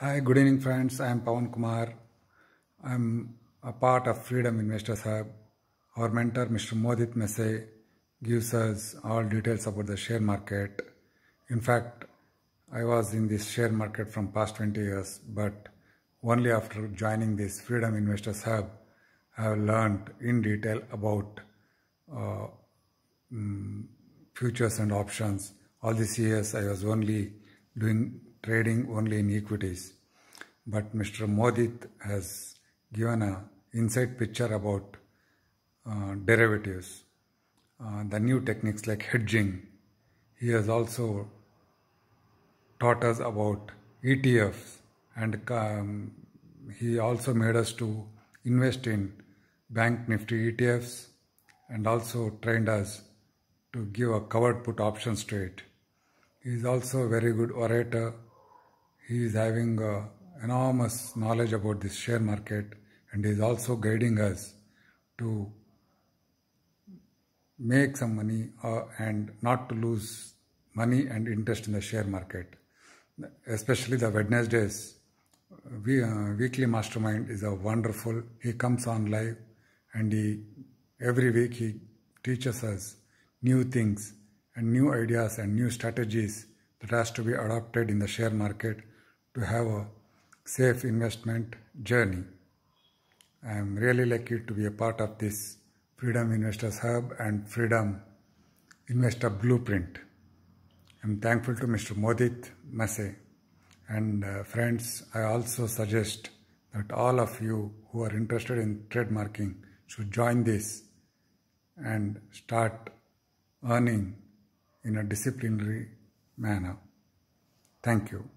Hi, good evening friends. I am Pawan Kumar. I am a part of Freedom Investors Hub. Our mentor Mr. Modit Messe gives us all details about the share market. In fact, I was in this share market from past 20 years, but only after joining this Freedom Investors Hub, I have learned in detail about uh, mm, futures and options. All these years, I was only doing trading only in equities. But Mr. Modit has given an inside picture about uh, derivatives, uh, the new techniques like hedging. He has also taught us about ETFs and um, he also made us to invest in bank nifty ETFs and also trained us to give a covered put options trade. He is also a very good orator he is having uh, enormous knowledge about this share market and is also guiding us to make some money uh, and not to lose money and interest in the share market. Especially the Wednesdays, we, uh, weekly mastermind is a wonderful. He comes on live and he every week he teaches us new things and new ideas and new strategies that has to be adopted in the share market to have a safe investment journey. I am really lucky to be a part of this Freedom Investors Hub and Freedom Investor Blueprint. I'm thankful to Mr. Modit Masay and uh, friends, I also suggest that all of you who are interested in trademarking should join this and start earning in a disciplinary manner. Thank you.